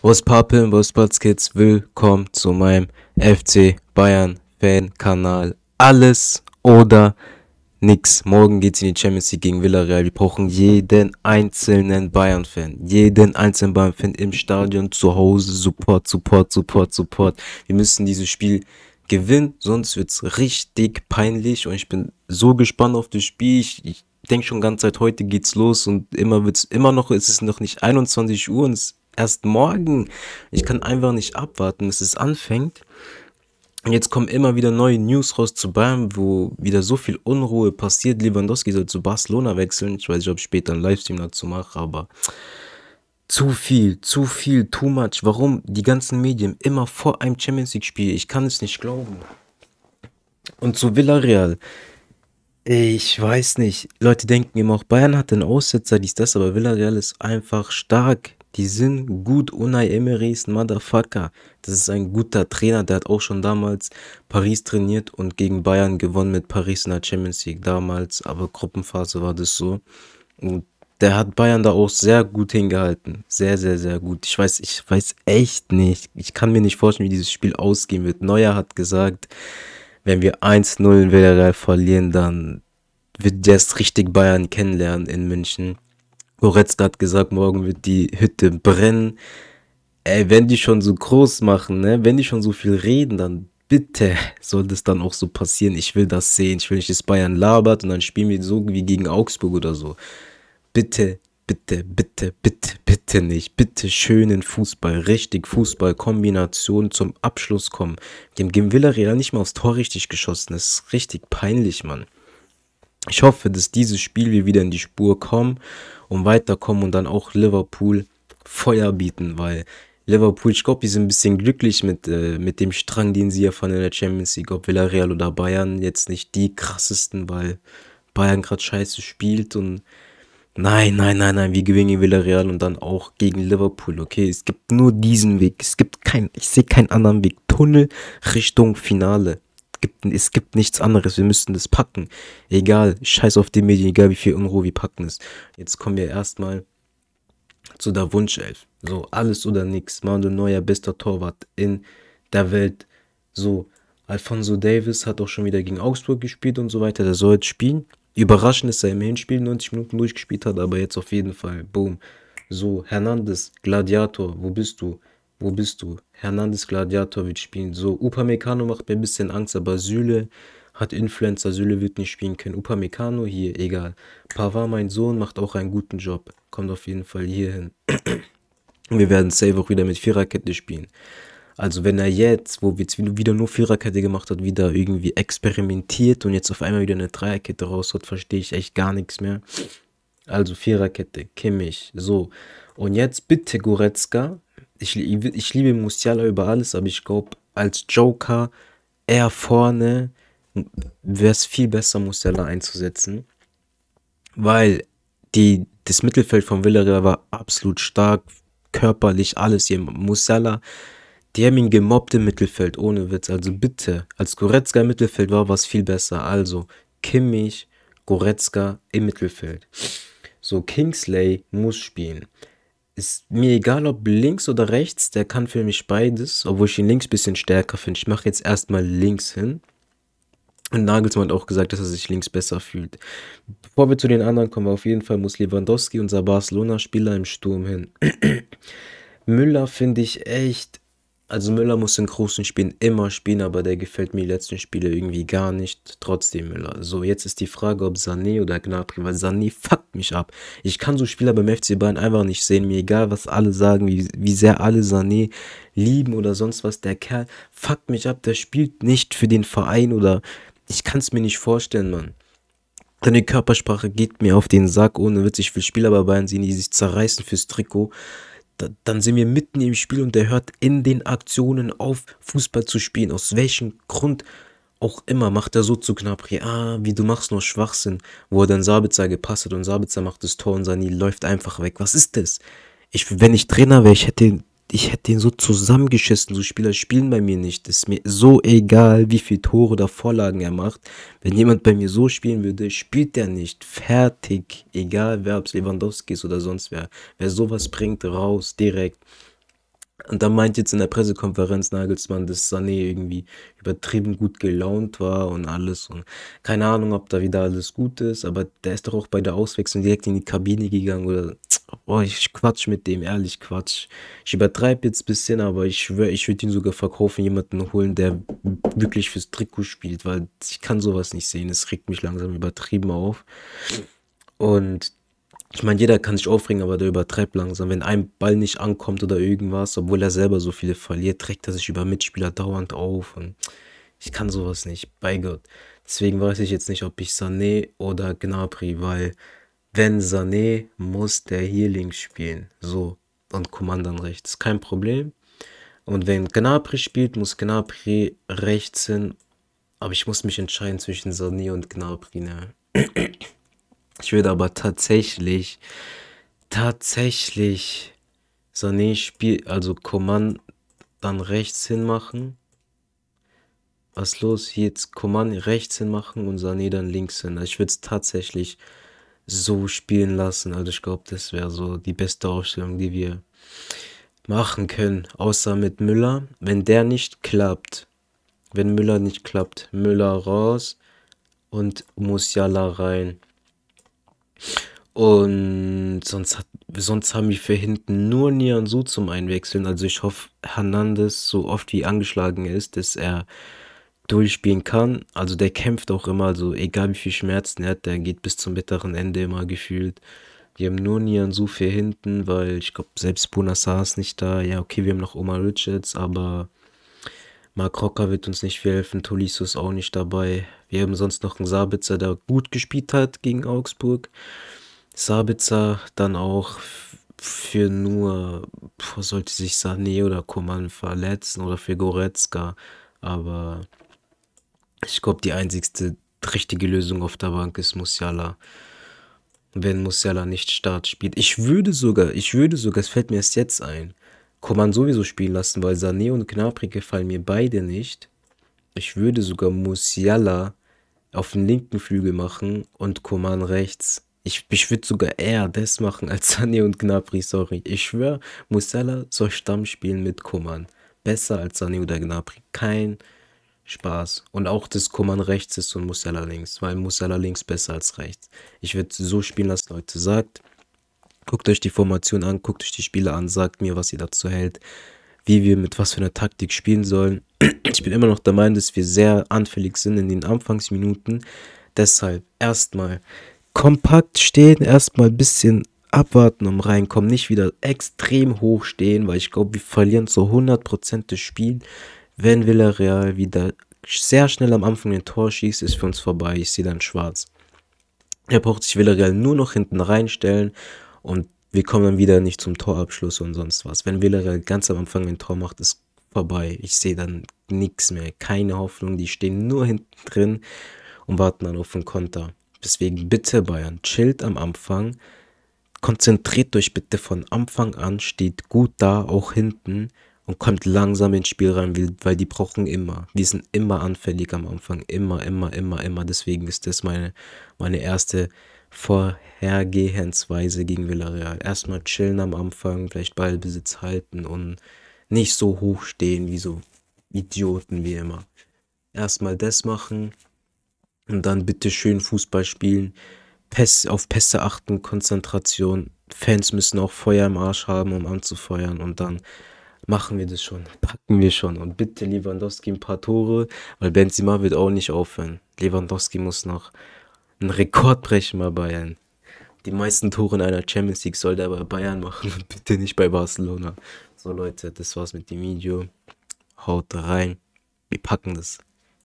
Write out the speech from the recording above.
Was poppin', was pops willkommen zu meinem FC Bayern Fan Kanal. Alles oder nix. Morgen geht's in die Champions League gegen Villarreal. Wir brauchen jeden einzelnen Bayern Fan. Jeden einzelnen Bayern Fan im Stadion, zu Hause. Support, Support, Support, Support. Wir müssen dieses Spiel gewinnen, sonst wird's richtig peinlich und ich bin so gespannt auf das Spiel. Ich, ich denke schon ganze Zeit, heute geht's los und immer wird's immer noch, es ist noch nicht 21 Uhr und es erst morgen. Ich kann einfach nicht abwarten, bis es anfängt. Und jetzt kommen immer wieder neue News raus zu Bayern, wo wieder so viel Unruhe passiert. Lewandowski soll zu Barcelona wechseln. Ich weiß nicht, ob ich später einen Livestream dazu mache, aber zu viel, zu viel, too much. Warum die ganzen Medien immer vor einem Champions League-Spiel? Ich kann es nicht glauben. Und zu Villarreal. Ich weiß nicht. Leute denken immer auch, Bayern hat einen Aussetzer, dies, das, aber Villarreal ist einfach stark. Die sind gut. Unai Emery ist ein Motherfucker. Das ist ein guter Trainer. Der hat auch schon damals Paris trainiert und gegen Bayern gewonnen mit Paris in der Champions League damals. Aber Gruppenphase war das so. Und der hat Bayern da auch sehr gut hingehalten. Sehr, sehr, sehr gut. Ich weiß, ich weiß echt nicht. Ich kann mir nicht vorstellen, wie dieses Spiel ausgehen wird. Neuer hat gesagt, wenn wir 1-0 in Villarreal verlieren, dann wird der es richtig Bayern kennenlernen in München. Goretzka hat gesagt, morgen wird die Hütte brennen. Ey, wenn die schon so groß machen, ne? wenn die schon so viel reden, dann bitte soll das dann auch so passieren. Ich will das sehen. Ich will nicht, dass Bayern labert und dann spielen wir so wie gegen Augsburg oder so. Bitte, bitte, bitte, bitte, bitte nicht. Bitte schönen Fußball, richtig Fußball, Kombination zum Abschluss kommen. Dem Gewillerreal nicht mal aufs Tor richtig geschossen. Das ist richtig peinlich, Mann. Ich hoffe, dass dieses Spiel wir wieder in die Spur kommen und weiterkommen und dann auch Liverpool Feuer bieten, weil Liverpool, ich glaube, die sind ein bisschen glücklich mit, äh, mit dem Strang, den sie ja von der Champions League, ob Villarreal oder Bayern, jetzt nicht die krassesten, weil Bayern gerade scheiße spielt und nein, nein, nein, nein, wir gewinnen gegen Villarreal und dann auch gegen Liverpool, okay? Es gibt nur diesen Weg, es gibt keinen, ich sehe keinen anderen Weg, Tunnel Richtung Finale gibt, es gibt nichts anderes. Wir müssen das packen. Egal, scheiß auf die Medien, egal wie viel Unruhe, wir packen es. Jetzt kommen wir erstmal zu der Wunschelf. So, alles oder nichts. Manuel Neuer, bester Torwart in der Welt. So, Alfonso Davis hat auch schon wieder gegen Augsburg gespielt und so weiter. Der soll jetzt spielen. Überraschend, ist er im Hinspiel 90 Minuten durchgespielt hat, aber jetzt auf jeden Fall. Boom. So, Hernandez, Gladiator, wo bist du? Wo bist du? Hernandez Gladiator wird spielen. So, Upamecano macht mir ein bisschen Angst, aber Süle hat Influencer, Süle wird nicht spielen können. Upamecano hier, egal. Pava, mein Sohn, macht auch einen guten Job. Kommt auf jeden Fall hier hin. wir werden safe auch wieder mit Viererkette spielen. Also wenn er jetzt, wo wir jetzt wieder nur Viererkette gemacht hat, wieder irgendwie experimentiert und jetzt auf einmal wieder eine Dreierkette raus hat, verstehe ich echt gar nichts mehr. Also Viererkette, Kimmich, so. Und jetzt bitte Goretzka, ich, ich liebe Musiala über alles, aber ich glaube, als Joker eher vorne wäre es viel besser, Musiala einzusetzen. Weil die, das Mittelfeld von Villarreal war absolut stark, körperlich, alles. Hier. Musiala, die haben ihn gemobbt im Mittelfeld, ohne Witz. Also bitte, als Goretzka im Mittelfeld war, war es viel besser. Also Kimmich, Goretzka im Mittelfeld. So, Kingsley muss spielen ist mir egal, ob links oder rechts, der kann für mich beides, obwohl ich ihn links ein bisschen stärker finde. Ich mache jetzt erstmal links hin. Und Nagelsmann hat auch gesagt, dass er sich links besser fühlt. Bevor wir zu den anderen kommen, auf jeden Fall muss Lewandowski, unser Barcelona-Spieler, im Sturm hin. Müller finde ich echt also Müller muss in großen Spielen immer spielen, aber der gefällt mir die letzten Spiele irgendwie gar nicht. Trotzdem Müller. So, jetzt ist die Frage, ob Sané oder Gnabry, weil Sané fuckt mich ab. Ich kann so Spieler beim FC Bayern einfach nicht sehen. Mir egal, was alle sagen, wie, wie sehr alle Sané lieben oder sonst was. Der Kerl fuckt mich ab. Der spielt nicht für den Verein oder ich kann es mir nicht vorstellen, Mann. Deine Körpersprache geht mir auf den Sack. Ohne witzig viel Spieler bei Bayern sehen, die sich zerreißen fürs Trikot dann sind wir mitten im Spiel und der hört in den Aktionen auf, Fußball zu spielen. Aus welchem Grund auch immer macht er so zu Knapri, ah, wie du machst nur Schwachsinn, wo er dann Sabitzer gepasst hat und Sabitzer macht das Tor und Sani läuft einfach weg. Was ist das? Ich, wenn ich Trainer wäre, ich hätte ich hätte den so zusammengeschissen. So Spieler spielen bei mir nicht. Ist mir so egal, wie viele Tore oder Vorlagen er macht. Wenn jemand bei mir so spielen würde, spielt er nicht. Fertig. Egal, wer, ob es Lewandowski ist oder sonst wer. Wer sowas bringt, raus, direkt. Und da meint jetzt in der Pressekonferenz Nagelsmann, dass Sané irgendwie übertrieben gut gelaunt war und alles. Und keine Ahnung, ob da wieder alles gut ist, aber der ist doch auch bei der Auswechslung direkt in die Kabine gegangen oder Oh, ich quatsch mit dem, ehrlich Quatsch. Ich übertreibe jetzt ein bisschen, aber ich schwöre, ich würde ihn sogar verkaufen, jemanden holen, der wirklich fürs Trikot spielt, weil ich kann sowas nicht sehen. Es regt mich langsam übertrieben auf. Und ich meine, jeder kann sich aufregen, aber der übertreibt langsam. Wenn ein Ball nicht ankommt oder irgendwas, obwohl er selber so viele verliert, trägt er sich über Mitspieler dauernd auf. Und ich kann sowas nicht, bei Gott. Deswegen weiß ich jetzt nicht, ob ich Sané oder Gnabry, weil wenn Sané muss der hier links spielen. So. Und Coman dann rechts. Kein Problem. Und wenn Gnabry spielt, muss Gnabry rechts hin. Aber ich muss mich entscheiden zwischen Sané und Gnabry. Ne? Ich würde aber tatsächlich, tatsächlich Sané spielt, also Coman dann rechts hin machen. Was los? Jetzt Coman rechts hin machen und Sané dann links hin. Also ich würde es tatsächlich so spielen lassen. Also ich glaube, das wäre so die beste Aufstellung, die wir machen können. Außer mit Müller. Wenn der nicht klappt, wenn Müller nicht klappt, Müller raus und Musiala rein. Und sonst, hat, sonst haben wir für hinten nur Nian Su zum Einwechseln. Also ich hoffe, Hernandez, so oft wie angeschlagen ist, dass er durchspielen kann. Also der kämpft auch immer, also egal wie viel Schmerzen er hat, der geht bis zum bitteren Ende immer gefühlt. Wir haben nur Nian Sufi hinten, weil ich glaube, selbst Bonassar ist nicht da. Ja, okay, wir haben noch Omar Richards, aber Mark Rocker wird uns nicht viel helfen. Tolisso ist auch nicht dabei. Wir haben sonst noch einen Sabitzer, der gut gespielt hat gegen Augsburg. Sabitzer dann auch für nur, sollte sich Sané oder Koman verletzen oder für Goretzka. Aber ich glaube, die einzigste richtige Lösung auf der Bank ist Musiala. Wenn Musiala nicht Start spielt. Ich würde sogar, ich würde sogar, es fällt mir erst jetzt ein, Koman sowieso spielen lassen, weil Sané und Gnabry gefallen mir beide nicht. Ich würde sogar Musiala auf den linken Flügel machen und Koman rechts. Ich, ich würde sogar eher das machen als Sané und Gnabry, sorry. Ich schwöre, Musiala soll Stamm spielen mit Koman. Besser als Sané oder Gnabry. Kein, Spaß. Und auch das Kummern rechts ist und Musiala links, weil Musiala links besser als rechts. Ich würde so spielen, was Leute sagt. Guckt euch die Formation an, guckt euch die Spiele an, sagt mir, was ihr dazu hält, wie wir mit was für einer Taktik spielen sollen. Ich bin immer noch der Meinung, dass wir sehr anfällig sind in den Anfangsminuten. Deshalb erstmal kompakt stehen, erstmal ein bisschen abwarten um Reinkommen, nicht wieder extrem hoch stehen, weil ich glaube, wir verlieren zu 100% des Spiels. Wenn Villarreal wieder sehr schnell am Anfang ein Tor schießt, ist für uns vorbei. Ich sehe dann schwarz. Er braucht sich Villarreal nur noch hinten reinstellen und wir kommen dann wieder nicht zum Torabschluss und sonst was. Wenn Villarreal ganz am Anfang ein Tor macht, ist vorbei. Ich sehe dann nichts mehr, keine Hoffnung. Die stehen nur hinten drin und warten dann auf den Konter. Deswegen bitte Bayern, chillt am Anfang, konzentriert euch bitte von Anfang an, steht gut da, auch hinten und kommt langsam ins Spiel rein, weil die brauchen immer. Die sind immer anfällig am Anfang. Immer, immer, immer, immer. Deswegen ist das meine, meine erste Vorhergehensweise gegen Villarreal. Erstmal chillen am Anfang, vielleicht Ballbesitz halten und nicht so hoch stehen wie so Idioten wie immer. Erstmal das machen und dann bitte schön Fußball spielen, Pässe, auf Pässe achten, Konzentration. Fans müssen auch Feuer im Arsch haben, um anzufeuern und dann machen wir das schon, packen wir schon. Und bitte Lewandowski ein paar Tore, weil Benzema wird auch nicht aufhören. Lewandowski muss noch einen Rekord brechen bei Bayern. Die meisten Tore in einer Champions League soll der bei Bayern machen und bitte nicht bei Barcelona. So Leute, das war's mit dem Video. Haut rein. Wir packen das.